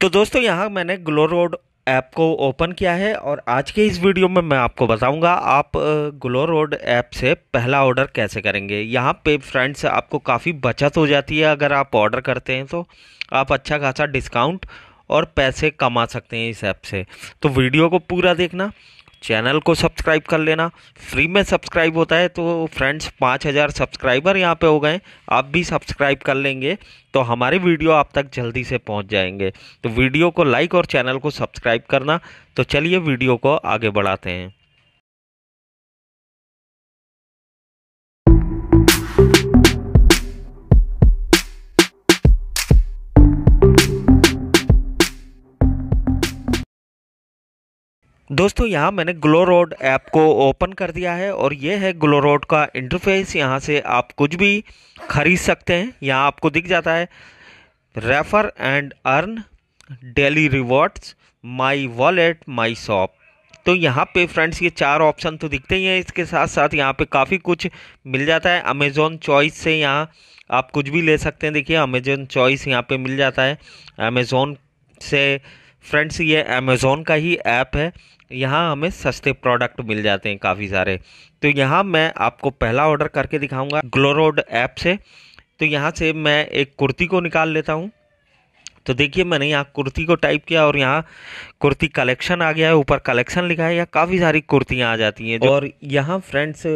तो दोस्तों यहाँ मैंने ग्लो रोड ऐप को ओपन किया है और आज के इस वीडियो में मैं आपको बताऊंगा आप ग्लो रोड ऐप से पहला ऑर्डर कैसे करेंगे यहाँ पे फ्रेंड्स आपको काफ़ी बचत हो जाती है अगर आप ऑर्डर करते हैं तो आप अच्छा खासा डिस्काउंट और पैसे कमा सकते हैं इस ऐप से तो वीडियो को पूरा देखना चैनल को सब्सक्राइब कर लेना फ्री में सब्सक्राइब होता है तो फ्रेंड्स पाँच हज़ार सब्सक्राइबर यहाँ पे हो गए आप भी सब्सक्राइब कर लेंगे तो हमारे वीडियो आप तक जल्दी से पहुँच जाएंगे तो वीडियो को लाइक और चैनल को सब्सक्राइब करना तो चलिए वीडियो को आगे बढ़ाते हैं दोस्तों यहाँ मैंने ग्लो रोड ऐप को ओपन कर दिया है और ये है ग्लो रोड का इंटरफेस यहाँ से आप कुछ भी खरीद सकते हैं यहाँ आपको दिख जाता है refer and earn daily rewards my wallet my shop तो यहाँ पे फ्रेंड्स ये चार ऑप्शन तो दिखते ही हैं इसके साथ साथ यहाँ पे काफ़ी कुछ मिल जाता है अमेज़ोन चॉइस से यहाँ आप कुछ भी ले सकते हैं देखिए अमेज़ोन चॉइस यहाँ पे मिल जाता है अमेज़ोन से फ्रेंड्स ये अमेज़ोन का ही ऐप है यहाँ हमें सस्ते प्रोडक्ट मिल जाते हैं काफ़ी सारे तो यहाँ मैं आपको पहला ऑर्डर करके दिखाऊंगा ग्लोरोड ऐप से तो यहाँ से मैं एक कुर्ती को निकाल लेता हूँ तो देखिए मैंने यहाँ कुर्ती को टाइप किया और यहाँ कुर्ती कलेक्शन आ गया है ऊपर कलेक्शन लिखा है यहाँ काफ़ी सारी कुर्तियाँ आ जाती हैं और यहाँ friends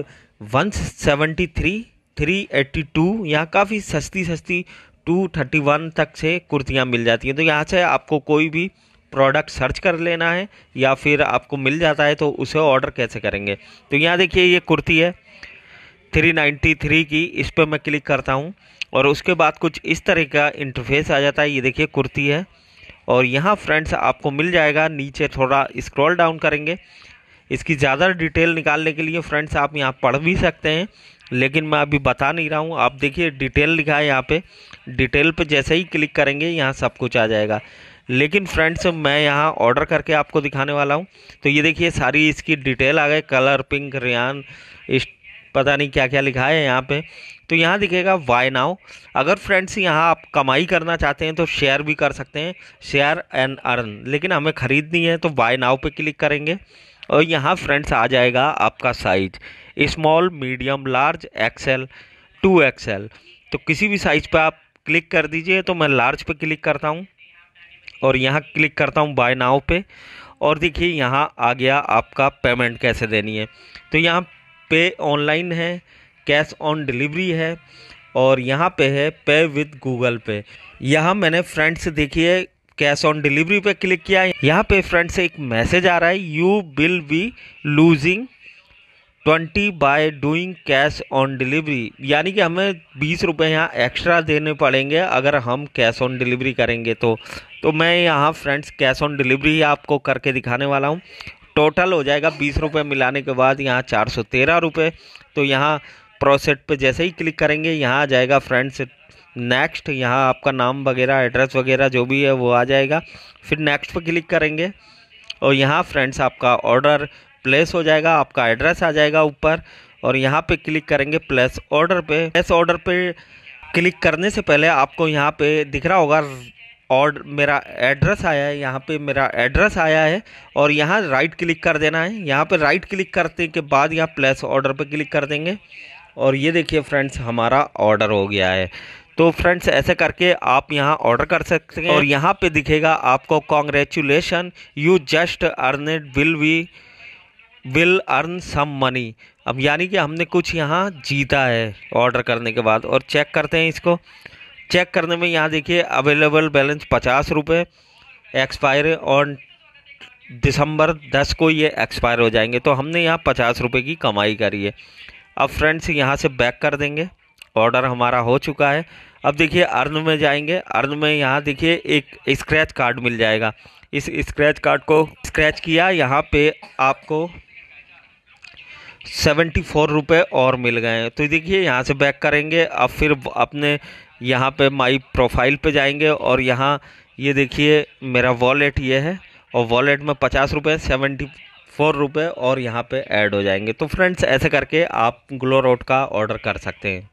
one seventy three three eighty two यहाँ काफ़ी सस्ती सस्ती टू थर्टी वन तक से कुर्तियाँ मिल जाती हैं तो यहाँ से आपको कोई भी प्रोडक्ट सर्च कर लेना है या फिर आपको मिल जाता है तो उसे ऑर्डर कैसे करेंगे तो यहाँ देखिए ये कुर्ती है 393 की इस पर मैं क्लिक करता हूँ और उसके बाद कुछ इस तरह का इंटरफेस आ जाता है ये देखिए कुर्ती है और यहाँ फ्रेंड्स आपको मिल जाएगा नीचे थोड़ा स्क्रॉल डाउन करेंगे इसकी ज़्यादा डिटेल निकालने के लिए फ्रेंड्स आप यहाँ पढ़ भी सकते हैं लेकिन मैं अभी बता नहीं रहा हूँ आप देखिए डिटेल लिखा है यहाँ पे डिटेल पे जैसे ही क्लिक करेंगे यहाँ सब कुछ आ जाएगा लेकिन फ्रेंड्स मैं यहाँ ऑर्डर करके आपको दिखाने वाला हूँ तो ये देखिए सारी इसकी डिटेल आ गई कलर पिंक रियान इस पता नहीं क्या क्या लिखा है यहाँ पे तो यहाँ दिखेगा वाई नाउ अगर फ्रेंड्स यहाँ आप कमाई करना चाहते हैं तो शेयर भी कर सकते हैं शेयर एंड अर्न लेकिन हमें ख़रीदनी है तो वाई नाउ पे क्लिक करेंगे और यहाँ फ्रेंड्स आ जाएगा आपका size small medium large XL two XL तो किसी भी साइज़ पर आप क्लिक कर दीजिए तो मैं लार्ज पर क्लिक करता हूँ और यहाँ क्लिक करता हूँ बाय नाव पे और देखिए यहाँ आ गया आपका पेमेंट कैसे देनी है तो यहाँ पे ऑनलाइन है कैश ऑन डिलीवरी है और यहाँ पे है पे विद गूगल पे यहाँ मैंने फ्रेंड्स देखिए कैश ऑन डिलीवरी पे क्लिक किया है यहाँ पे फ्रेंड्स एक मैसेज आ रहा है you will be losing twenty by doing cash on delivery यानी कि हमें बीस रुपये यहाँ एक्स्ट्रा देने पड़ेंगे अगर हम कैश ऑन डिलीवरी करेंगे तो तो मैं यहाँ फ्रेंड्स कैश ऑन डिलीवरी ही आपको करके दिखाने वाला हूँ टोटल हो जाएगा बीस रुपये मिलाने के बाद यहाँ चार सौ तेरह रुपये तो यहाँ प्रोसेट पे जैसे ही क्लिक करेंगे यहाँ आ जाएगा फ्रेंड्स नेक्स्ट यहाँ आपका नाम वगैरह एड्रेस वगैरह जो भी है वो आ जाएगा फिर नेक्स्ट पर क्लिक करेंगे और यहाँ फ्रेंड्स आपका ऑर्डर प्लेस हो जाएगा आपका एड्रेस आ जाएगा ऊपर और यहाँ पे क्लिक करेंगे प्लेस ऑर्डर पे प्लेस ऑर्डर पे क्लिक करने से पहले आपको यहाँ पे दिख रहा होगा ऑर्डर मेरा एड्रेस आया है यहाँ पे मेरा एड्रेस आया है और यहाँ राइट क्लिक कर देना है यहाँ पे राइट क्लिक करते के बाद यहाँ प्लेस ऑर्डर पे क्लिक कर देंगे और ये देखिए फ्रेंड्स हमारा ऑर्डर हो गया है तो फ्रेंड्स ऐसे करके आप यहाँ ऑर्डर कर सकते हैं और यहाँ पे दिखेगा आपको congratulation you just earn it will be will earn some money अब यानी कि हमने कुछ यहाँ जीता है ऑर्डर करने के बाद और चेक करते हैं इसको चेक करने में यहाँ देखिए अवेलेबल बैलेंस पचास रुपये एक्सपायर ऑन दिसंबर दस को ये एक्सपायर हो जाएंगे तो हमने यहाँ पचास रुपये की कमाई करी है अब फ्रेंड्स यहाँ से बैक कर देंगे ऑर्डर हमारा हो चुका है अब देखिए अर्न में जाएंगे अर्न में यहाँ देखिए एक स्क्रैच कार्ड मिल जाएगा इस स्क्रैच कार्ड को स्क्रैच किया यहाँ पे आपको सेवेंटी फोर रुपये और मिल गए हैं तो देखिए यहाँ से बैक करेंगे अब फिर अपने यहाँ पे माई प्रोफाइल पे जाएंगे और यहाँ ये देखिए मेरा वॉलेट ये है और वॉलेट में पचास रुपये सेवेंटी फोर रुपये और यहाँ पे ऐड हो जाएंगे तो फ्रेंड्स ऐसे करके आप ग्लो रोड का ऑर्डर कर सकते हैं